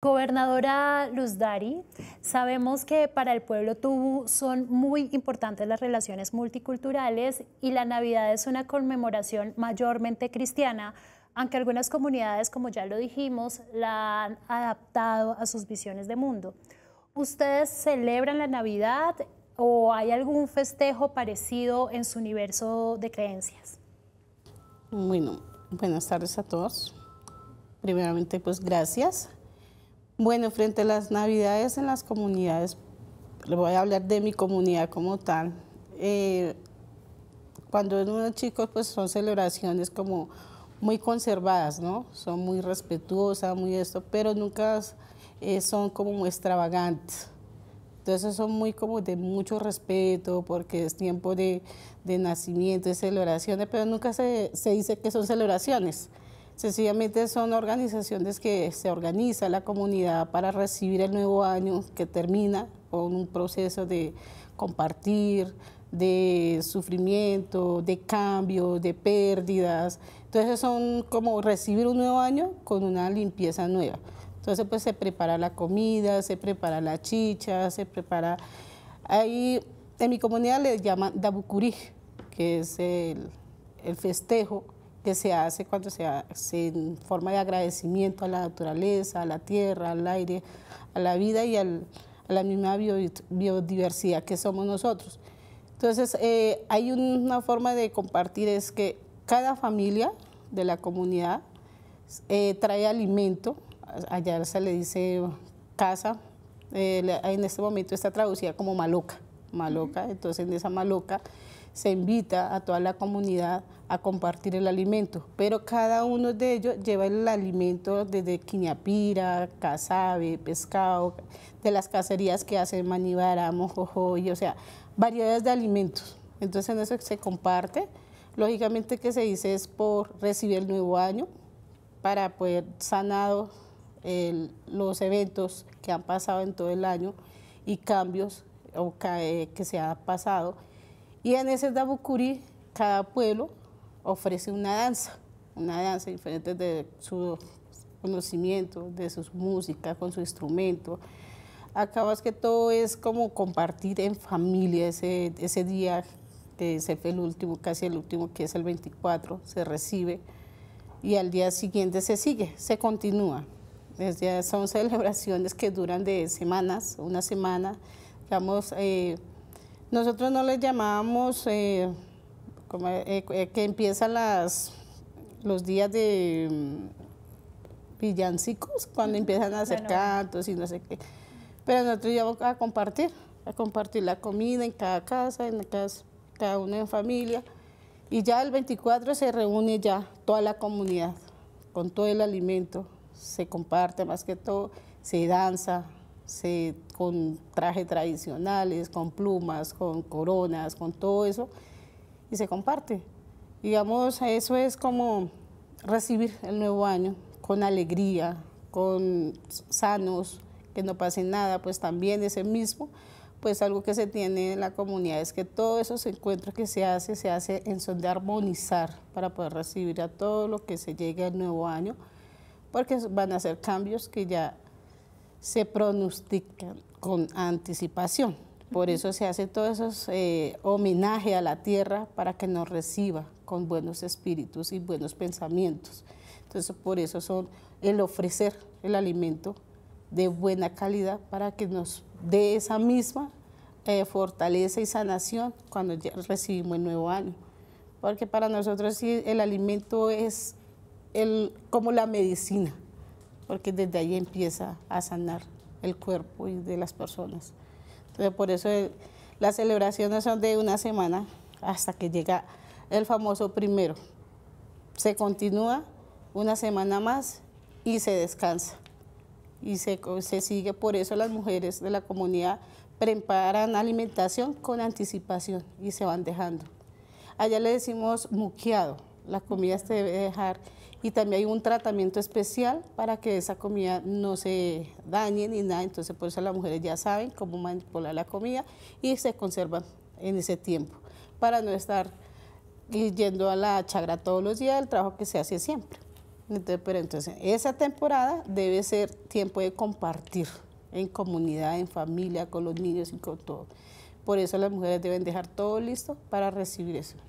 Gobernadora Luz Dari, sabemos que para el pueblo tubu son muy importantes las relaciones multiculturales y la Navidad es una conmemoración mayormente cristiana, aunque algunas comunidades, como ya lo dijimos, la han adaptado a sus visiones de mundo. ¿Ustedes celebran la Navidad o hay algún festejo parecido en su universo de creencias? Bueno, buenas tardes a todos. Primeramente, pues gracias bueno, frente a las navidades en las comunidades, le voy a hablar de mi comunidad como tal. Eh, cuando unos chicos, pues son celebraciones como muy conservadas, ¿no? Son muy respetuosas, muy esto, pero nunca eh, son como extravagantes. Entonces son muy como de mucho respeto porque es tiempo de, de nacimiento, de celebraciones, pero nunca se, se dice que son celebraciones. Sencillamente son organizaciones que se organiza la comunidad para recibir el nuevo año que termina con un proceso de compartir, de sufrimiento, de cambio, de pérdidas. Entonces son como recibir un nuevo año con una limpieza nueva. Entonces pues se prepara la comida, se prepara la chicha, se prepara... Ahí en mi comunidad le llaman dabucurí, que es el festejo que se hace cuando se hace en forma de agradecimiento a la naturaleza, a la tierra, al aire, a la vida y a la misma biodiversidad que somos nosotros. Entonces, eh, hay una forma de compartir, es que cada familia de la comunidad eh, trae alimento, allá se le dice casa, eh, en este momento está traducida como maloca, maloca, entonces en esa maloca se invita a toda la comunidad a compartir el alimento, pero cada uno de ellos lleva el alimento desde quiñapira, cazabe, pescado, de las cacerías que hacen Manibara, y, o sea, variedades de alimentos. Entonces en eso se comparte. Lógicamente que se dice es por recibir el nuevo año, para poder sanar los eventos que han pasado en todo el año y cambios que, eh, que se han pasado y en ese Dabucuri, cada pueblo ofrece una danza, una danza diferente de su conocimiento, de su música, con su instrumento. acabas que todo es como compartir en familia ese, ese día que se fue el último, casi el último, que es el 24, se recibe y al día siguiente se sigue, se continúa. Desde, son celebraciones que duran de semanas, una semana, digamos, eh, nosotros no les llamamos, eh, eh, eh, que empiezan las, los días de mm, villancicos, cuando empiezan a hacer cantos y no sé qué. Pero nosotros íbamos a compartir, a compartir la comida en cada casa, en cada, cada uno en familia. Y ya el 24 se reúne ya toda la comunidad, con todo el alimento, se comparte más que todo, se danza, se, con trajes tradicionales, con plumas, con coronas, con todo eso, y se comparte. Digamos, eso es como recibir el nuevo año con alegría, con sanos, que no pase nada, pues también ese mismo, pues algo que se tiene en la comunidad es que todos esos encuentros que se hace, se hace en son de armonizar para poder recibir a todo lo que se llegue al nuevo año, porque van a ser cambios que ya se pronostican con anticipación. Por eso se hace todo esos eh, homenaje a la tierra para que nos reciba con buenos espíritus y buenos pensamientos. Entonces, por eso son el ofrecer el alimento de buena calidad para que nos dé esa misma eh, fortaleza y sanación cuando ya recibimos el nuevo año. Porque para nosotros el alimento es el, como la medicina porque desde ahí empieza a sanar el cuerpo y de las personas. Entonces, por eso eh, las celebraciones son de una semana hasta que llega el famoso primero. Se continúa una semana más y se descansa. Y se, se sigue, por eso las mujeres de la comunidad preparan alimentación con anticipación y se van dejando. Allá le decimos muqueado la comida se debe dejar y también hay un tratamiento especial para que esa comida no se dañe ni nada, entonces por eso las mujeres ya saben cómo manipular la comida y se conservan en ese tiempo para no estar yendo a la chagra todos los días, el trabajo que se hace siempre. Entonces, pero entonces esa temporada debe ser tiempo de compartir en comunidad, en familia, con los niños y con todo. Por eso las mujeres deben dejar todo listo para recibir eso.